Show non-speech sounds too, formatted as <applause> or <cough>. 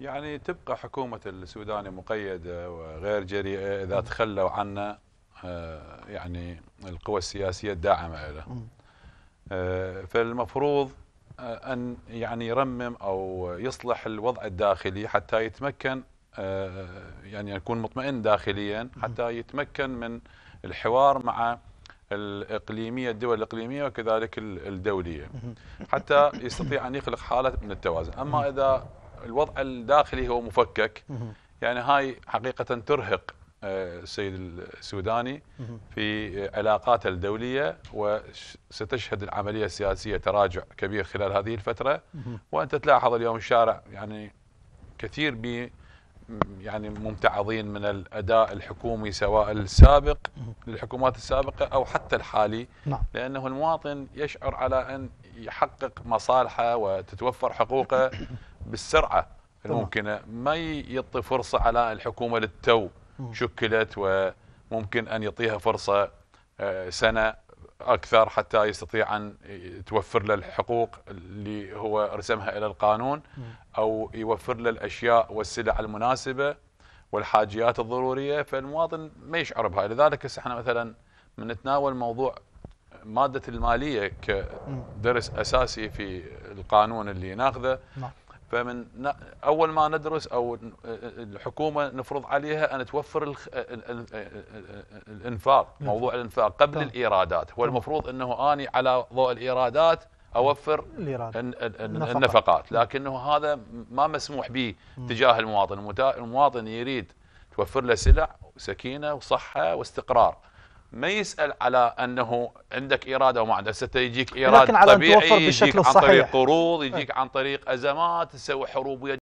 يعني تبقى حكومة السودان مقيدة وغير جريئة إذا تخلوا عنا آه، يعني القوى السياسية الداعمة له آه، فالمفروض آه، أن يعني يرمم أو يصلح الوضع الداخلي حتى يتمكن يعني يكون مطمئن داخليا حتى يتمكن من الحوار مع الإقليمية الدول الإقليمية وكذلك الدولية حتى يستطيع أن يخلق حالة من التوازن أما إذا الوضع الداخلي هو مفكك يعني هاي حقيقة ترهق آه، السيد السوداني في علاقاته الدولية وستشهد العملية السياسية تراجع كبير خلال هذه الفترة وأنت تلاحظ اليوم الشارع يعني كثير ب يعني ممتعضين من الاداء الحكومي سواء السابق للحكومات السابقه او حتى الحالي نعم. لانه المواطن يشعر على ان يحقق مصالحه وتتوفر حقوقه <coughs> بالسرعه الممكنه ما يعطي فرصه على الحكومه للتو شكلت وممكن ان يعطيها فرصه آه، سنه اكثر حتى يستطيع ان توفر له الحقوق اللي هو رسمها الى القانون او يوفر له الاشياء والسلع المناسبه والحاجيات الضروريه فالمواطن ما يشعر بها لذلك احنا مثلا بنتناول موضوع ماده الماليه كدرس اساسي في القانون اللي ناخذه نعم. فمن اول ما ندرس او الحكومه نفرض عليها ان توفر الانفاق نعم. موضوع الانفاق قبل نعم. الايرادات هو نعم. المفروض انه اني على ضوء الايرادات اوفر النفقات لكنه هذا ما مسموح به تجاه المواطن المواطن يريد توفر له سلع وسكينه وصحه واستقرار ما يسأل على أنه عندك إرادة وما عندك ستيجيك إرادة لكن على طبيعي أن توفر بالشكل يجيك عن طريق قروض يجيك عن طريق أزمات تسوي حروب ويا